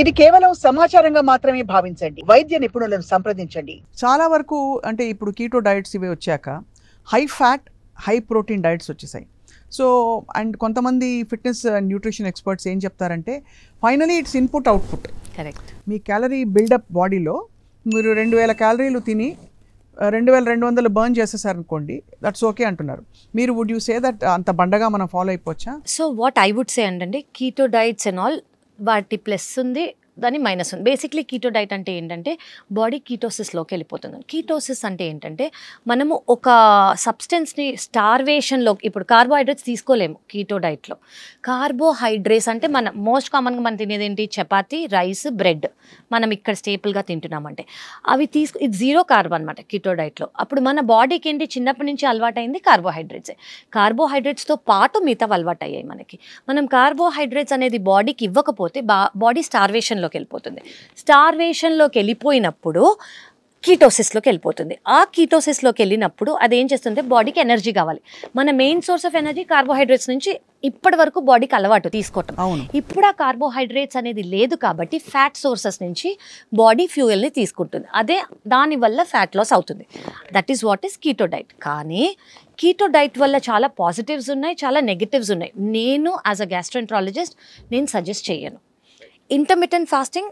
ఇది కేవలం సమాచారంగా మాత్రమే భావించండి వైద్య నిపుణులను సంప్రదించండి చాలా వరకు అంటే ఇప్పుడు కీటో డైట్స్ ఇవి వచ్చాక high fat high protein diets వచ్చేసాయి సో అండ్ కొంతమంది ఫిట్నెస్ న్యూట్రిషన్ ఎక్స్పర్ట్స్ ఏం చెప్తారంటే finally it's input output correct మీ క్యాలరీ బిల్డప్ బాడీలో మీరు రెండు వేల క్యాలరీలు తిని రెండు వేల రెండు వందలు బర్న్ చేసేసారనుకోండి దట్స్ ఓకే అంటున్నారు మీరు వుడ్ యూ సే దట్ అంత బండగా మనం ఫాలో అయిపోవచ్చా so what I would say అంటే కీటో డైట్స్ అండ్ ఆల్ వాటి ప్లస్ ఉంది దాని మైనస్ ఉంది బేసిక్లీ కీటో డైట్ అంటే ఏంటంటే బాడీ కీటోసిస్లోకి వెళ్ళిపోతుంది కీటోసిస్ అంటే ఏంటంటే మనము ఒక సబ్స్టెన్స్ని స్టార్వేషన్లో ఇప్పుడు కార్బోహైడ్రేట్స్ తీసుకోలేము కీటో డైట్లో కార్బోహైడ్రేట్స్ అంటే మన మోస్ట్ కామన్గా మనం తినేది ఏంటి చపాతి రైస్ బ్రెడ్ మనం ఇక్కడ స్టేపుల్గా తింటున్నామంటే అవి తీసుకు ఇది జీరో కార్బన్ అనమాట కీటో డైట్లో అప్పుడు మన బాడీకి ఏంటి చిన్నప్పటి నుంచి అలవాటైంది కార్బోహైడ్రేట్స్ కార్బోహైడ్రేట్స్తో పాటు మిగతా అలవాటు అయ్యాయి మనకి మనం కార్బోహైడ్రేట్స్ అనేది బాడీకి ఇవ్వకపోతే బాడీ స్టార్వేషన్లో స్టార్వేషన్లోకి వెళ్ళిపోతుంది స్టార్వేషన్లోకి వెళ్ళిపోయినప్పుడు కీటోసిస్లోకి వెళ్ళిపోతుంది ఆ కీటోసిస్లోకి వెళ్ళినప్పుడు అది ఏం చేస్తుంది బాడీకి ఎనర్జీ కావాలి మన main source of energy carbohydrates నుంచి ఇప్పటి వరకు బాడీకి అలవాటు తీసుకోవటం ఇప్పుడు ఆ కార్బోహైడ్రేట్స్ అనేది లేదు కాబట్టి ఫ్యాట్ సోర్సెస్ నుంచి బాడీ ఫ్యూయల్ని తీసుకుంటుంది అదే దానివల్ల ఫ్యాట్ లాస్ అవుతుంది that is what is keto diet కానీ కీటో డైట్ వల్ల చాలా పాజిటివ్స్ ఉన్నాయి చాలా నెగిటివ్స్ ఉన్నాయి నేను యాజ్ అ గ్యాస్ట్రెంట్రాలజిస్ట్ నేను సజెస్ట్ చేయను ఇంటర్మీడియంట్ ఫాస్టింగ్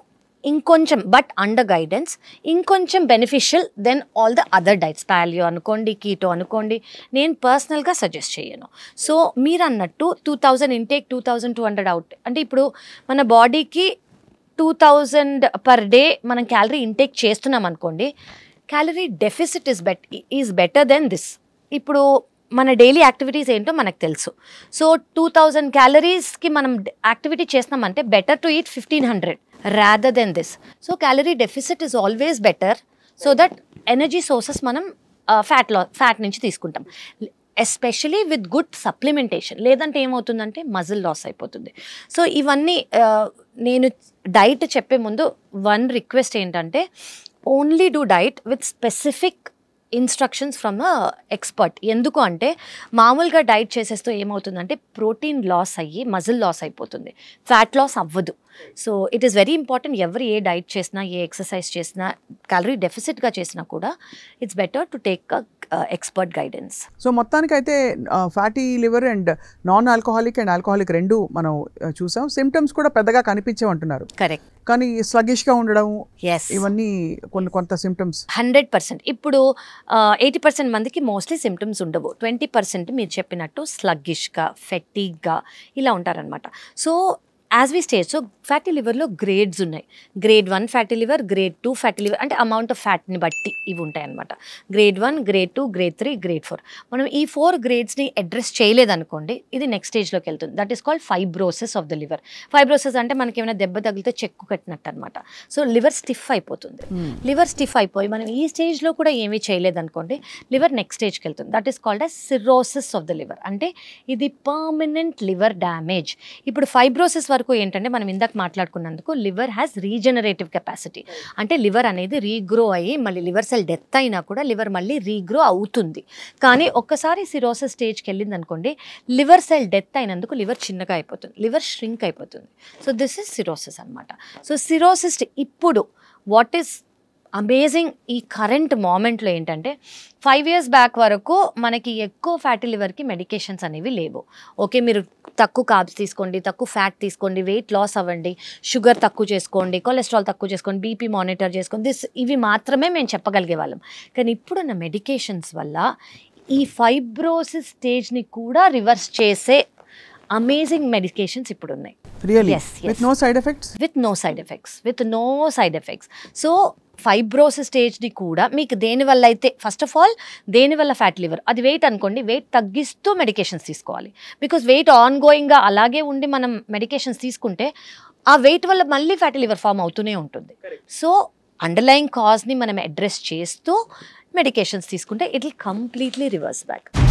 ఇంకొంచెం బట్ అండర్ గైడెన్స్ ఇంకొంచెం beneficial than all the other diets paleo అనుకోండి కీటో అనుకోండి నేను పర్సనల్గా సజెస్ట్ చేయను సో మీరు అన్నట్టు two thousand intake two thousand two hundred out అంటే ఇప్పుడు మన బాడీకి టూ థౌజండ్ పర్ డే మనం క్యాలరీ ఇంటేక్ చేస్తున్నాం అనుకోండి calorie deficit is bet is better than this ఇప్పుడు మన డైలీ యాక్టివిటీస్ ఏంటో మనకు తెలుసు సో టూ థౌజండ్ క్యాలరీస్కి మనం యాక్టివిటీ చేసినామంటే better to eat fifteen hundred rather than this so calorie deficit is always better so that energy sources మనం fat లా fat నుంచి తీసుకుంటాం ఎస్పెషలీ విత్ గుడ్ సప్లిమెంటేషన్ లేదంటే ఏమవుతుందంటే మజిల్ లాస్ అయిపోతుంది సో ఇవన్నీ నేను డైట్ చెప్పే ముందు వన్ రిక్వెస్ట్ ఏంటంటే only do diet with specific instructions from expert ఎందుకు అంటే మామూలుగా డైట్ చేసేస్తూ ఏమవుతుందంటే ప్రోటీన్ లాస్ అయ్యి మజిల్ లాస్ అయిపోతుంది ఫ్యాట్ లాస్ అవ్వదు so it is very important ఎవరు ఏ డైట్ చేసినా ఏ ఎక్సర్సైజ్ చేసినా క్యాలరీ డెఫిసిట్గా చేసినా కూడా it's better to take a expert guidance so మొత్తానికైతే fatty liver and non alcoholic and alcoholic రెండు మనం uh, చూసాం సిమ్టమ్స్ కూడా పెద్దగా కనిపించే అంటున్నారు కరెక్ట్ కానీ స్లగిష్గా ఉండడం ఇవన్నీ కొన్ని కొంత సిమ్టమ్స్ హండ్రెడ్ పర్సెంట్ ఇప్పుడు ఎయిటీ పర్సెంట్ మందికి మోస్ట్లీ సిమ్టమ్స్ ఉండవు ట్వంటీ పర్సెంట్ మీరు చెప్పినట్టు స్లగ్గిష్గా ఫెట్టిగ్గా ఇలా ఉంటారనమాట so as we stage so fatty లివర్లో గ్రేడ్స్ ఉన్నాయి grade one fatty liver grade two fatty liver అంటే అమౌంట్ ఆఫ్ ఫ్యాట్ని బట్టి ఇవి ఉంటాయి అనమాట grade one grade two grade three grade four మనం ఈ ఫోర్ గ్రేడ్స్ని అడ్రస్ చేయలేదనుకోండి ఇది నెక్స్ట్ స్టేజ్లోకి వెళ్తుంది that is called fibrosis of the liver fibrosis అంటే మనకి ఏమైనా దెబ్బ తగిలితే చెక్కు కట్టినట్టు అనమాట సో లివర్ స్టిఫ్ అయిపోతుంది లివర్ hmm. స్టిఫ్ అయిపోయి మనం ఈ స్టేజ్లో కూడా ఏమీ చేయలేదనుకోండి లివర్ నెక్స్ట్ స్టేజ్కి వెళ్తుంది that is called as cirrhosis of the liver అంటే ఇది పర్మనెంట్ లివర్ డ్యామేజ్ ఇప్పుడు ఫైబ్రోసెస్ వరకు ఏంటంటే మనం ఇందాక మాట్లాడుకున్నందుకు లివర్ హ్యాస్ రీజనరేటివ్ కెపాసిటీ అంటే లివర్ అనేది రీగ్రో అయ్యి మళ్ళీ లివర్ సెల్ డెత్ అయినా కూడా లివర్ మళ్ళీ రీగ్రో అవుతుంది కానీ ఒక్కసారి సిరోసిస్ స్టేజ్కి వెళ్ళింది అనుకోండి లివర్ సెల్ డెత్ అయినందుకు లివర్ చిన్నగా అయిపోతుంది లివర్ ష్రింక్ అయిపోతుంది సో దిస్ ఇస్ సిరోసిస్ అనమాట సో సిరోసిస్ట్ ఇప్పుడు వాట్ ఈస్ అమేజింగ్ ఈ కరెంట్ మోమెంట్లో ఏంటంటే ఫైవ్ ఇయర్స్ బ్యాక్ వరకు మనకి ఎక్కువ ఫ్యాటీ లివర్కి మెడికేషన్స్ అనేవి లేవు ఓకే మీరు తక్కువ కాబ్స్ తీసుకోండి తక్కువ ఫ్యాట్ తీసుకోండి వెయిట్ లాస్ అవ్వండి షుగర్ తక్కువ చేసుకోండి కొలెస్ట్రాల్ తక్కువ చేసుకోండి బీపీ మానిటర్ చేసుకోండి దిస్ ఇవి మాత్రమే మేము చెప్పగలిగే వాళ్ళం కానీ ఇప్పుడున్న మెడికేషన్స్ వల్ల ఈ ఫైబ్రోసిస్ స్టేజ్ని కూడా రివర్స్ చేసే అమేజింగ్ మెడికేషన్స్ ఇప్పుడు ఉన్నాయి with no side effects with no side effects with no side effects so fibrosis స్టేజ్ని కూడా మీకు దేనివల్ల అయితే ఫస్ట్ ఆఫ్ ఆల్ దేనివల్ల ఫ్యాట్ లివర్ అది వెయిట్ అనుకోండి వెయిట్ తగ్గిస్తూ మెడికేషన్స్ తీసుకోవాలి బికాస్ వెయిట్ ఆన్ గోయింగ్గా అలాగే ఉండి మనం మెడికేషన్స్ తీసుకుంటే ఆ వెయిట్ వల్ల మళ్ళీ ఫ్యాటీ లివర్ ఫామ్ అవుతూనే ఉంటుంది సో అండర్లైన్ కాజ్ని మనం అడ్రస్ చేస్తూ మెడికేషన్స్ తీసుకుంటే it will completely reverse back